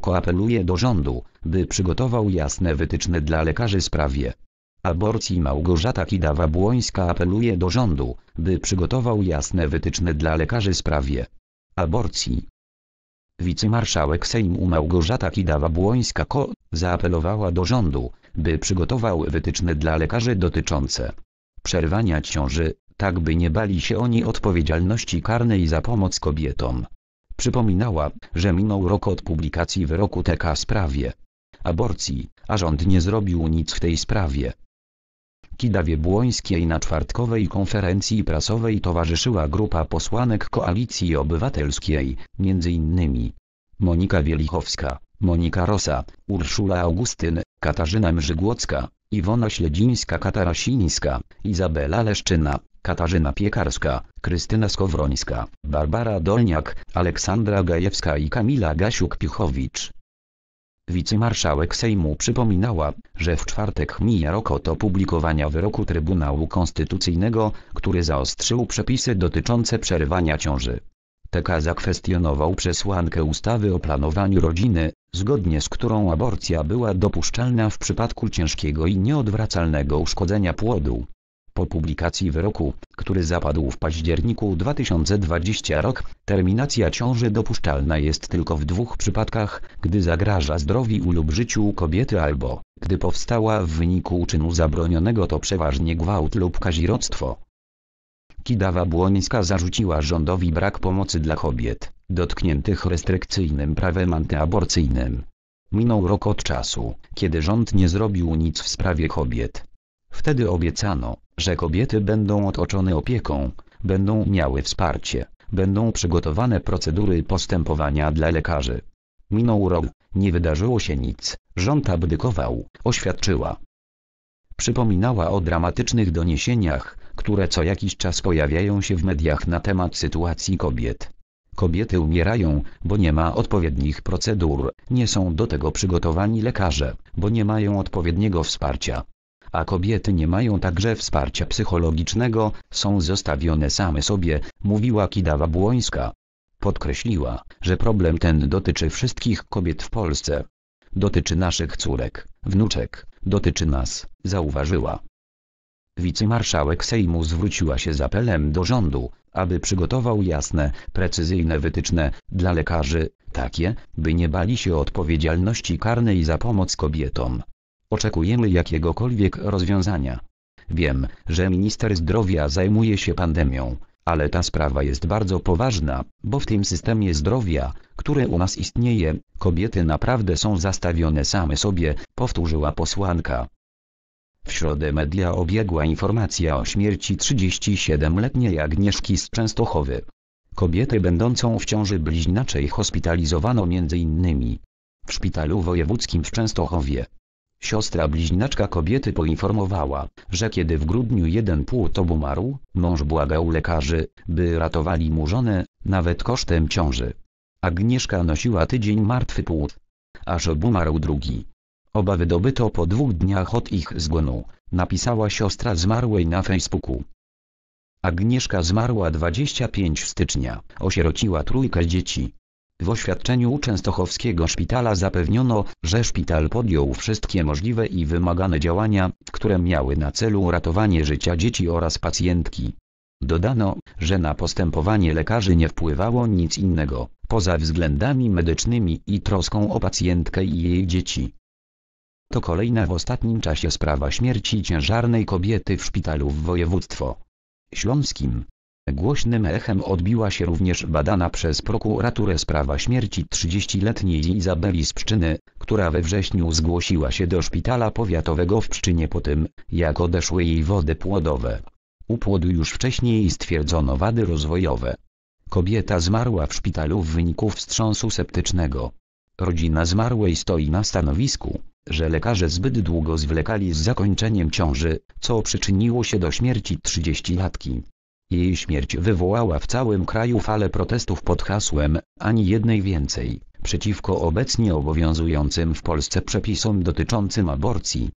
ko apeluje do rządu, by przygotował jasne wytyczne dla lekarzy w sprawie aborcji Małgorzata Kidawa-Błońska apeluje do rządu, by przygotował jasne wytyczne dla lekarzy w sprawie aborcji. Wicemarszałek Sejmu Małgorzata Kidawa-Błońska ko zaapelowała do rządu, by przygotował wytyczne dla lekarzy dotyczące przerwania ciąży, tak by nie bali się oni odpowiedzialności karnej za pomoc kobietom. Przypominała, że minął rok od publikacji wyroku TK sprawie aborcji, a rząd nie zrobił nic w tej sprawie. Kidawie Błońskiej na czwartkowej konferencji prasowej towarzyszyła grupa posłanek Koalicji Obywatelskiej, m.in. Monika Wielichowska, Monika Rosa, Urszula Augustyn, Katarzyna Mrzygłocka, Iwona Śledzińska-Katarasińska, Izabela Leszczyna, Katarzyna Piekarska, Krystyna Skowrońska, Barbara Dolniak, Aleksandra Gajewska i Kamila Gasiuk-Pichowicz. Wicemarszałek Sejmu przypominała, że w czwartek mija rok od opublikowania wyroku Trybunału Konstytucyjnego, który zaostrzył przepisy dotyczące przerywania ciąży. TK zakwestionował przesłankę ustawy o planowaniu rodziny, zgodnie z którą aborcja była dopuszczalna w przypadku ciężkiego i nieodwracalnego uszkodzenia płodu. Po publikacji wyroku, który zapadł w październiku 2020 rok, terminacja ciąży dopuszczalna jest tylko w dwóch przypadkach, gdy zagraża zdrowiu lub życiu kobiety albo, gdy powstała w wyniku czynu zabronionego to przeważnie gwałt lub kaziroctwo. Kidawa Błońska zarzuciła rządowi brak pomocy dla kobiet, dotkniętych restrykcyjnym prawem antyaborcyjnym. Minął rok od czasu, kiedy rząd nie zrobił nic w sprawie kobiet Wtedy obiecano, że kobiety będą otoczone opieką, będą miały wsparcie, będą przygotowane procedury postępowania dla lekarzy. Minął rok, nie wydarzyło się nic, rząd abdykował, oświadczyła. Przypominała o dramatycznych doniesieniach, które co jakiś czas pojawiają się w mediach na temat sytuacji kobiet. Kobiety umierają, bo nie ma odpowiednich procedur, nie są do tego przygotowani lekarze, bo nie mają odpowiedniego wsparcia a kobiety nie mają także wsparcia psychologicznego, są zostawione same sobie, mówiła Kidawa Błońska. Podkreśliła, że problem ten dotyczy wszystkich kobiet w Polsce. Dotyczy naszych córek, wnuczek, dotyczy nas, zauważyła. Wicemarszałek Sejmu zwróciła się z apelem do rządu, aby przygotował jasne, precyzyjne wytyczne dla lekarzy, takie, by nie bali się odpowiedzialności karnej za pomoc kobietom. Oczekujemy jakiegokolwiek rozwiązania. Wiem, że minister zdrowia zajmuje się pandemią, ale ta sprawa jest bardzo poważna, bo w tym systemie zdrowia, które u nas istnieje, kobiety naprawdę są zastawione same sobie, powtórzyła posłanka. W środę media obiegła informacja o śmierci 37-letniej Agnieszki z Częstochowy. Kobietę będącą w ciąży bliźniaczej hospitalizowano m.in. w szpitalu wojewódzkim w Częstochowie. Siostra bliźniaczka kobiety poinformowała, że kiedy w grudniu jeden płód obumarł, mąż błagał lekarzy, by ratowali mu żonę, nawet kosztem ciąży. Agnieszka nosiła tydzień martwy płód. Aż obumarł drugi. Oba wydobyto po dwóch dniach od ich zgonu, napisała siostra zmarłej na Facebooku. Agnieszka zmarła 25 stycznia, osierociła trójkę dzieci. W oświadczeniu Częstochowskiego Szpitala zapewniono, że szpital podjął wszystkie możliwe i wymagane działania, które miały na celu ratowanie życia dzieci oraz pacjentki. Dodano, że na postępowanie lekarzy nie wpływało nic innego, poza względami medycznymi i troską o pacjentkę i jej dzieci. To kolejna w ostatnim czasie sprawa śmierci ciężarnej kobiety w szpitalu w województwo śląskim. Głośnym echem odbiła się również badana przez prokuraturę sprawa śmierci 30-letniej Izabeli z Pszczyny, która we wrześniu zgłosiła się do szpitala powiatowego w Pszczynie po tym, jak odeszły jej wody płodowe. U płodu już wcześniej stwierdzono wady rozwojowe. Kobieta zmarła w szpitalu w wyniku wstrząsu septycznego. Rodzina zmarłej stoi na stanowisku, że lekarze zbyt długo zwlekali z zakończeniem ciąży, co przyczyniło się do śmierci 30-latki. Jej śmierć wywołała w całym kraju falę protestów pod hasłem ani jednej więcej przeciwko obecnie obowiązującym w Polsce przepisom dotyczącym aborcji.